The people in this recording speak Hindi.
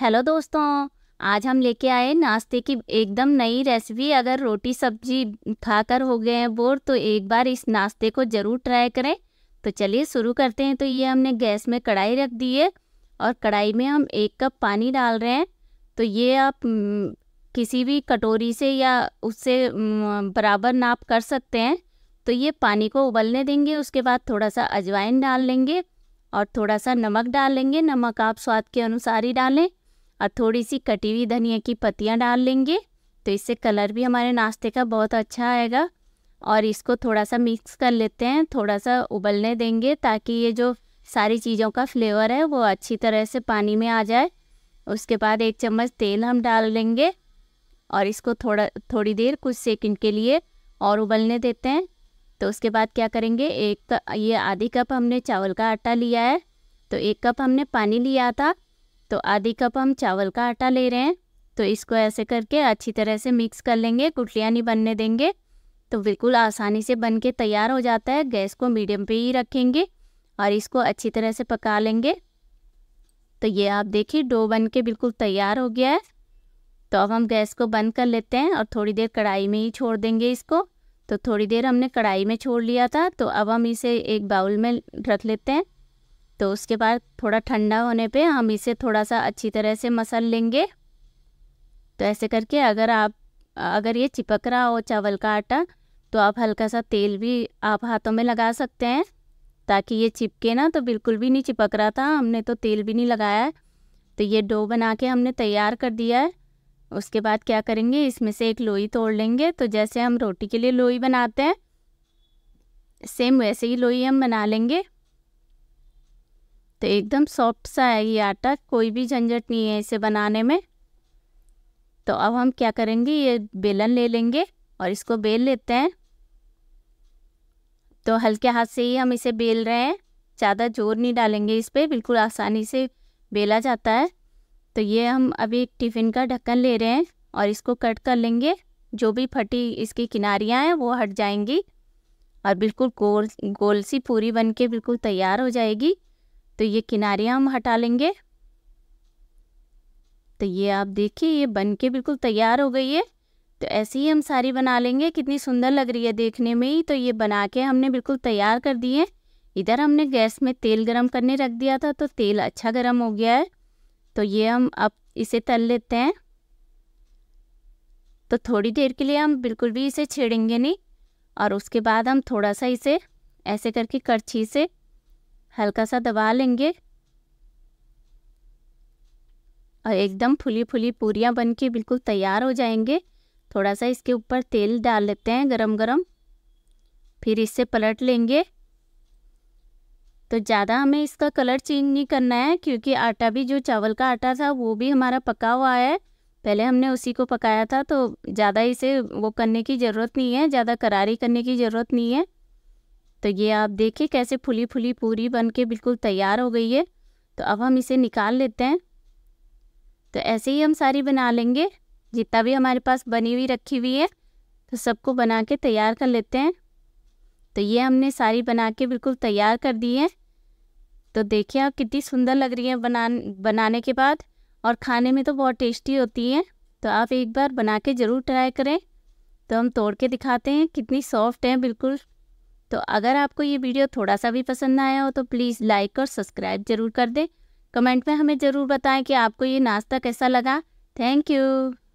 हेलो दोस्तों आज हम लेके आए नाश्ते की एकदम नई रेसिपी अगर रोटी सब्जी खाकर हो गए हैं बोर तो एक बार इस नाश्ते को ज़रूर ट्राई करें तो चलिए शुरू करते हैं तो ये हमने गैस में कढ़ाई रख दी है और कढ़ाई में हम एक कप पानी डाल रहे हैं तो ये आप किसी भी कटोरी से या उससे बराबर नाप कर सकते हैं तो ये पानी को उबलने देंगे उसके बाद थोड़ा सा अजवाइन डाल लेंगे और थोड़ा सा नमक डाल लेंगे नमक आप स्वाद के अनुसार ही डालें और थोड़ी सी कटी हुई धनिया की पत्तियाँ डाल लेंगे तो इससे कलर भी हमारे नाश्ते का बहुत अच्छा आएगा और इसको थोड़ा सा मिक्स कर लेते हैं थोड़ा सा उबलने देंगे ताकि ये जो सारी चीज़ों का फ्लेवर है वो अच्छी तरह से पानी में आ जाए उसके बाद एक चम्मच तेल हम डाल लेंगे और इसको थोड़ा थोड़ी देर कुछ सेकंड के लिए और उबलने देते हैं तो उसके बाद क्या करेंगे एक ये आधी कप हमने चावल का आटा लिया है तो एक कप हमने पानी लिया था तो आधी कप हम चावल का आटा ले रहे हैं तो इसको ऐसे करके अच्छी तरह से मिक्स कर लेंगे कुटलियाँ नहीं बनने देंगे तो बिल्कुल आसानी से बन के तैयार हो जाता है गैस को मीडियम पे ही रखेंगे और इसको अच्छी तरह से पका लेंगे तो ये आप देखिए डो बन के बिल्कुल तैयार हो गया है तो अब हम गैस को बंद कर लेते हैं और थोड़ी देर कढ़ाई में ही छोड़ देंगे इसको तो थोड़ी देर हमने कढ़ाई में छोड़ लिया था तो अब हम इसे एक बाउल में रख लेते हैं तो उसके बाद थोड़ा ठंडा होने पे हम इसे थोड़ा सा अच्छी तरह से मसल लेंगे तो ऐसे करके अगर आप अगर ये चिपक रहा हो चावल का आटा तो आप हल्का सा तेल भी आप हाथों में लगा सकते हैं ताकि ये चिपके ना तो बिल्कुल भी नहीं चिपक रहा था हमने तो तेल भी नहीं लगाया है तो ये डो बना के हमने तैयार कर दिया है उसके बाद क्या करेंगे इसमें से एक लोई तोड़ लेंगे तो जैसे हम रोटी के लिए लोई बनाते हैं सेम वैसे ही लोई हम बना लेंगे तो एकदम सॉफ्ट सा है ये आटा कोई भी झंझट नहीं है इसे बनाने में तो अब हम क्या करेंगे ये बेलन ले लेंगे और इसको बेल लेते हैं तो हल्के हाथ से ही हम इसे बेल रहे हैं ज़्यादा जोर नहीं डालेंगे इस पर बिल्कुल आसानी से बेला जाता है तो ये हम अभी एक टिफ़िन का ढक्कन ले रहे हैं और इसको कट कर लेंगे जो भी फटी इसकी किनारियाँ हैं वो हट जाएंगी और बिल्कुल गोल गोल सी पूरी बन के बिल्कुल तैयार हो जाएगी तो ये किनारे हम हटा लेंगे तो ये आप देखिए ये बन के बिल्कुल तैयार हो गई है तो ऐसे ही हम सारी बना लेंगे कितनी सुंदर लग रही है देखने में ही तो ये बना के हमने बिल्कुल तैयार कर दिए इधर हमने गैस में तेल गरम करने रख दिया था तो तेल अच्छा गरम हो गया है तो ये हम अब इसे तल लेते हैं तो थोड़ी देर के लिए हम बिल्कुल भी इसे छेड़ेंगे नहीं और उसके बाद हम थोड़ा सा इसे ऐसे करके करछी से हल्का सा दबा लेंगे और एकदम फुली फुली पूरियाँ बन के बिल्कुल तैयार हो जाएंगे थोड़ा सा इसके ऊपर तेल डाल लेते हैं गरम गरम फिर इससे पलट लेंगे तो ज़्यादा हमें इसका कलर चेंज नहीं करना है क्योंकि आटा भी जो चावल का आटा था वो भी हमारा पका हुआ है पहले हमने उसी को पकाया था तो ज़्यादा इसे वो करने की ज़रूरत नहीं है ज़्यादा करारी करने की ज़रूरत नहीं है तो ये आप देखिए कैसे फुली फुली पूरी बन के बिल्कुल तैयार हो गई है तो अब हम इसे निकाल लेते हैं तो ऐसे ही हम सारी बना लेंगे जितना भी हमारे पास बनी हुई रखी हुई है तो सबको बना के तैयार कर लेते हैं तो ये हमने सारी बना के बिल्कुल तैयार कर दी है तो देखिए आप कितनी सुंदर लग रही है बना बनाने के बाद और खाने में तो बहुत टेस्टी होती है तो आप एक बार बना के ज़रूर ट्राई करें तो हम तोड़ के दिखाते हैं कितनी सॉफ्ट हैं बिल्कुल तो अगर आपको ये वीडियो थोड़ा सा भी पसंद आया हो तो प्लीज़ लाइक और सब्सक्राइब ज़रूर कर दें कमेंट में हमें ज़रूर बताएं कि आपको ये नाश्ता कैसा लगा थैंक यू